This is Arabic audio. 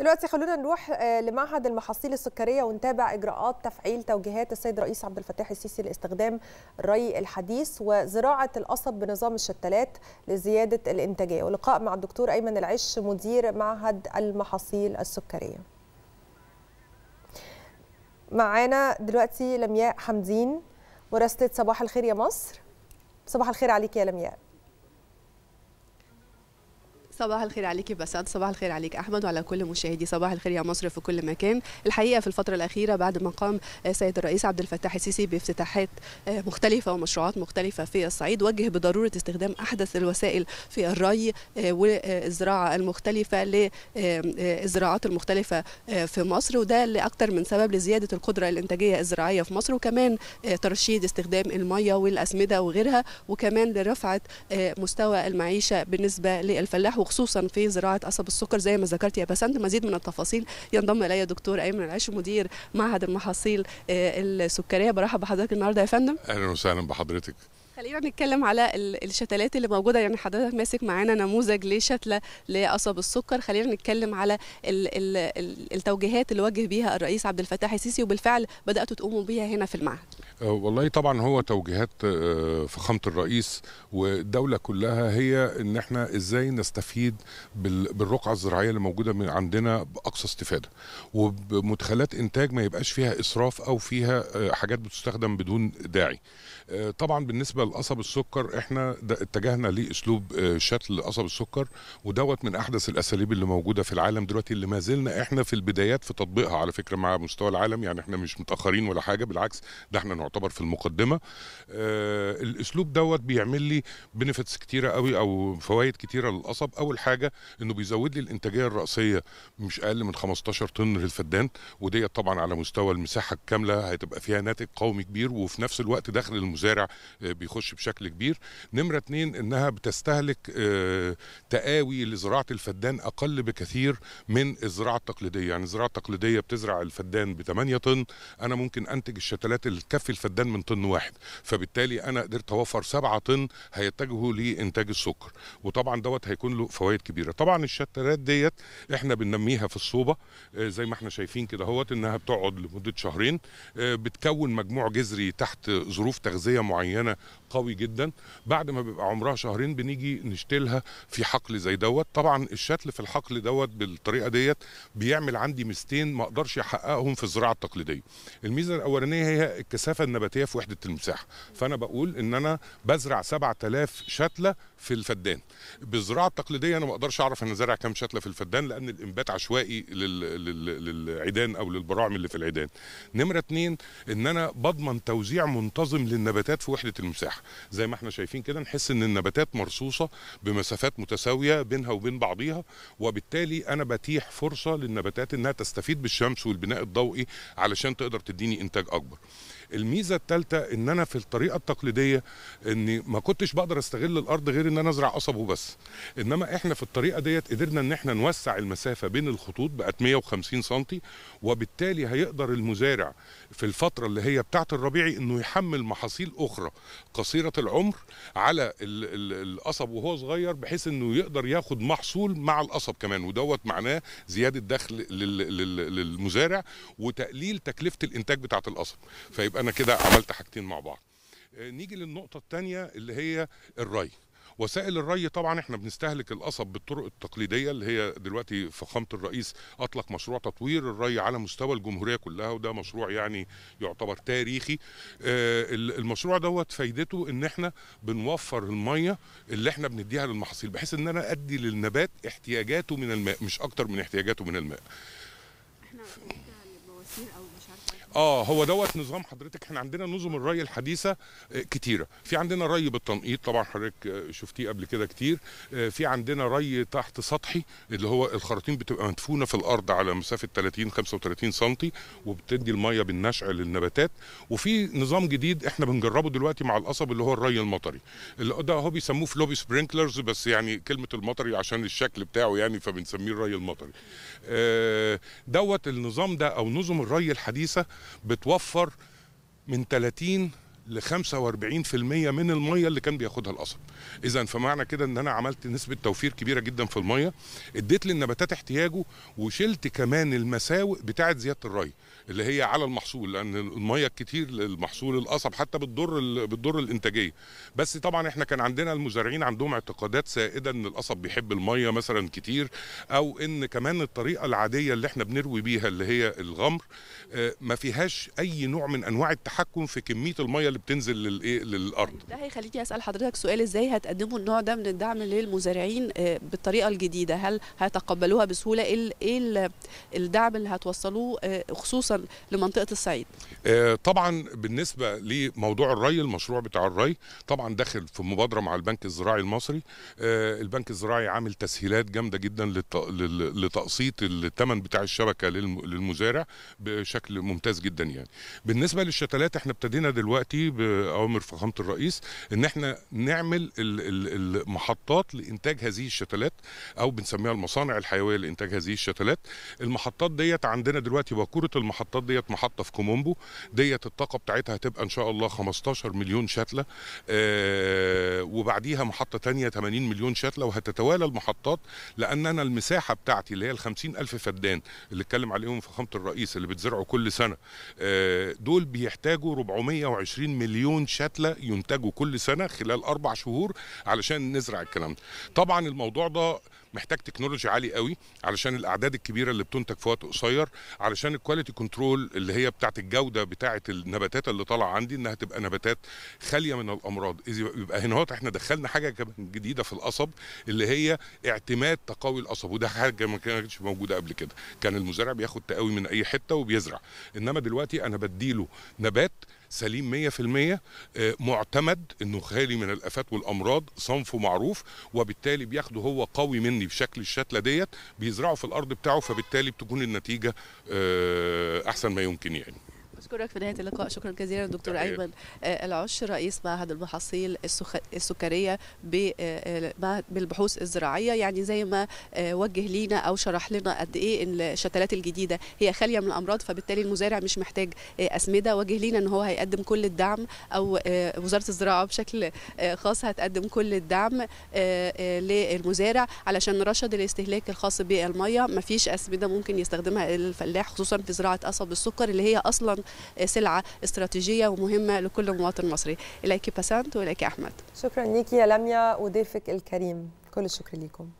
دلوقتي خلونا نروح آه، لمعهد المحاصيل السكريه ونتابع اجراءات تفعيل توجيهات السيد رئيس عبد الفتاح السيسي لاستخدام الري الحديث وزراعه القصب بنظام الشتلات لزياده الانتاجيه ولقاء مع الدكتور ايمن العش مدير معهد المحاصيل السكريه. معانا دلوقتي لمياء حمدين مراسله صباح الخير يا مصر. صباح الخير عليك يا لمياء. صباح الخير عليك بسات صباح الخير عليك احمد وعلى كل مشاهدي صباح الخير يا مصر في كل مكان الحقيقه في الفتره الاخيره بعد ما قام السيد آه، الرئيس عبد الفتاح السيسي بافتتاحات آه، مختلفه ومشروعات مختلفه في الصعيد وجه بضروره استخدام احدث الوسائل في الري آه، والزراعه المختلفه للزراعات المختلفه في مصر وده لاكثر من سبب لزياده القدره الانتاجيه الزراعيه في مصر وكمان ترشيد استخدام الميه والاسمده وغيرها وكمان لرفعه مستوى المعيشه بالنسبه للفلاح وخصوصا في زراعه قصب السكر زي ما ذكرت يا بسنت مزيد من التفاصيل ينضم الي دكتور ايمن العش مدير معهد المحاصيل آه، السكريه برحب بحضرتك النهارده يا فندم اهلا وسهلا بحضرتك خلينا نتكلم على الشتلات اللي موجوده يعني حضرتك ماسك معانا نموذج لشتله لقصب السكر خلينا نتكلم على الـ الـ التوجيهات اللي وجه بيها الرئيس عبد الفتاح السيسي وبالفعل بداتوا تقوموا بيها هنا في المعهد آه، والله طبعا هو توجيهات آه، فخامه الرئيس والدوله كلها هي ان احنا ازاي نستفيد بالرقعه الزراعيه اللي موجوده من عندنا باقصى استفاده وبمدخلات انتاج ما يبقاش فيها اسراف او فيها آه، حاجات بتستخدم بدون داعي طبعا بالنسبه لقصب السكر احنا اتجهنا لاسلوب شتل قصب السكر ودوت من احدث الاساليب اللي موجوده في العالم دلوقتي اللي ما زلنا احنا في البدايات في تطبيقها على فكره مع مستوى العالم يعني احنا مش متاخرين ولا حاجه بالعكس ده احنا يعتبر في المقدمه آه، الاسلوب دوت بيعمل لي بنفتس كتيره قوي او فوائد كتيره للقصب اول حاجه انه بيزود لي الانتاجيه الراسيه مش اقل من 15 طن للفدان وديت طبعا على مستوى المساحه الكامله هتبقى فيها ناتج قومي كبير وفي نفس الوقت دخل المزارع آه، بيخش بشكل كبير نمره اتنين انها بتستهلك آه، تقاوي لزراعه الفدان اقل بكثير من الزراعه التقليديه يعني الزراعه التقليديه بتزرع الفدان ب 8 طن انا ممكن انتج الشتلات اللي تكفي الفدان من طن واحد فبالتالي انا قدرت اوفر 7 طن هيتجهوا لانتاج السكر وطبعا دوت هيكون له فوائد كبيره طبعا الشترات ديت احنا بننميها في الصوبه آه، زي ما احنا شايفين كده اهوت انها بتقعد لمده شهرين آه، بتكون مجموع جذري تحت ظروف تغذيه معينه قوي جدا بعد ما بيبقى عمرها شهرين بنيجي نشتلها في حقل زي دوت طبعا الشتل في الحقل دوت بالطريقه ديت بيعمل عندي مستين ما اقدرش احققهم في الزراعه التقليديه الميزه الاولانيه هي الكثافه النباتيه في وحده المساحه فانا بقول ان انا بزرع 7000 شتله في الفدان بالزراعه التقليديه انا ما اقدرش اعرف انا زارع كام شتله في الفدان لان الانبات عشوائي لل... لل... للعيدان او للبراعم اللي في العيدان نمره اتنين ان انا بضمن توزيع منتظم للنباتات في وحده المساحه زي ما احنا شايفين كده نحس ان النباتات مرصوصه بمسافات متساويه بينها وبين بعضيها وبالتالي انا بتيح فرصه للنباتات انها تستفيد بالشمس والبناء الضوئي علشان تقدر تديني انتاج اكبر الميزه الثالثه ان انا في الطريقه التقليديه ان ما كنتش بقدر استغل الارض غير ان انا ازرع قصب وبس انما احنا في الطريقه ديت قدرنا ان احنا نوسع المسافه بين الخطوط بقت 150 سم وبالتالي هيقدر المزارع في الفتره اللي هي بتاعه الربيعي انه يحمل محاصيل اخرى قصيره العمر على القصب وهو صغير بحيث انه يقدر ياخد محصول مع القصب كمان ودوت معناه زياده دخل للمزارع وتقليل تكلفه الانتاج بتاعه القصب فيبقى يبقى انا كده عملت حاجتين مع بعض آه، نيجي للنقطه الثانيه اللي هي الري وسائل الري طبعا احنا بنستهلك القصب بالطرق التقليديه اللي هي دلوقتي فخامه الرئيس اطلق مشروع تطوير الري على مستوى الجمهوريه كلها وده مشروع يعني يعتبر تاريخي آه، المشروع دوت فايدته ان احنا بنوفر الميه اللي احنا بنديها للمحاصيل بحيث ان انا ادي للنبات احتياجاته من الماء مش اكتر من احتياجاته من الماء اه هو دوت نظام حضرتك احنا عندنا نظم الري الحديثه آه، كتيره في عندنا ري بالتنقيط طبعا حضرتك آه، شفتيه قبل كده كتير آه، في عندنا ري تحت سطحي اللي هو الخراطيم بتبقى مدفونه في الارض على مسافه 30 35 سم وبتدي الميه بالنشع للنباتات وفي نظام جديد احنا بنجربه دلوقتي مع القصب اللي هو الري المطري اللي ده هو بيسموه فلوبي سبرينكلرز بس يعني كلمه المطري عشان الشكل بتاعه يعني فبنسميه الري المطري دوت النظام ده او نظم الري الحديثه بتوفر من 30 ل 45% من الميه اللي كان بياخدها القصب اذا فمعنى كده ان انا عملت نسبه توفير كبيره جدا في الميه اديت للنباتات احتياجه وشلت كمان المساوئ بتاعه زياده الري اللي هي على المحصول لان الميه الكتير للمحصول القصب حتى بتضر بتضر الانتاجيه بس طبعا احنا كان عندنا المزارعين عندهم اعتقادات سائده ان القصب بيحب الميه مثلا كتير او ان كمان الطريقه العاديه اللي احنا بنروي بيها اللي هي الغمر آه، ما فيهاش اي نوع من انواع التحكم في كميه الميه اللي بتنزل للايه للارض ده هيخليني اسال حضرتك سؤال ازاي هتقدموا النوع ده من الدعم للمزارعين آه، بالطريقه الجديده هل هيتقبلوها بسهوله ايه, إيه الدعم اللي هتوصلوه آه، خصوصا لمنطقه الصعيد آه، طبعا بالنسبه لموضوع الري المشروع بتاع الري طبعا داخل في مبادره مع البنك الزراعي المصري البنك الزراعي عامل تسهيلات جامده جدا لتقسيط الثمن بتاع الشبكه للمزارع بشكل ممتاز جدا يعني بالنسبه للشتلات احنا ابتدينا دلوقتي فيه باوامر فخامه الرئيس ان احنا نعمل المحطات لانتاج هذه الشتلات او بنسميها المصانع الحيويه لانتاج هذه الشتلات المحطات ديت عندنا دلوقتي باكوره المحطات ديت محطه في كومومبو ديت الطاقه بتاعتها هتبقى ان شاء الله 15 مليون شتله آه وبعديها محطه ثانيه 80 مليون شتله وهتتوالى المحطات لان انا المساحه بتاعتي اللي هي ال 50 ألف فدان اللي اتكلم عليهم فخامه الرئيس اللي بتزرعوا كل سنه آه دول بيحتاجوا 420 مليون شتله ينتجوا كل سنه خلال اربع شهور علشان نزرع الكلام ده طبعا الموضوع ده محتاج تكنولوجي عالي قوي علشان الاعداد الكبيره اللي بتنتج في وقت قصير علشان الكواليتي كنترول اللي هي بتاعه الجوده بتاعه النباتات اللي طالعه عندي انها تبقى نباتات خاليه من الامراض يبقى هنا احنا دخلنا حاجه جديده في القصب اللي هي اعتماد تقاوي القصب وده حاجه ما كانتش موجوده قبل كده كان المزارع بياخد تقاوي من اي حته وبيزرع انما دلوقتي انا بديله نبات سليم 100% آه، معتمد انه خالي من الافات والامراض صنفه معروف وبالتالي بياخده هو قوي من في بشكل الشتله ديت بيزرعوا في الارض بتاعه فبالتالي بتكون النتيجه آه، احسن ما يمكن يعني أشكرك في نهاية اللقاء شكرا جزيلا دكتور أيمن آه، العش رئيس معهد المحاصيل السكرية آه، آه، بالبحوث الزراعية يعني زي ما وجه لينا أو شرح لنا قد إيه الشتلات الجديدة هي خالية من الأمراض فبالتالي المزارع مش محتاج أسمدة وجه لينا أن هو هيقدم كل الدعم أو وزارة الزراعة بشكل خاص هتقدم كل الدعم للمزارع علشان رشد الاستهلاك الخاص بالمية مفيش أسمدة ممكن يستخدمها الفلاح خصوصا في زراعة قصب السكر اللي هي أصلا سلعه استراتيجيه ومهمه لكل مواطن مصري اليك بسنت واليك احمد شكرا ليكي يا لميا وضيفك الكريم كل الشكر لكم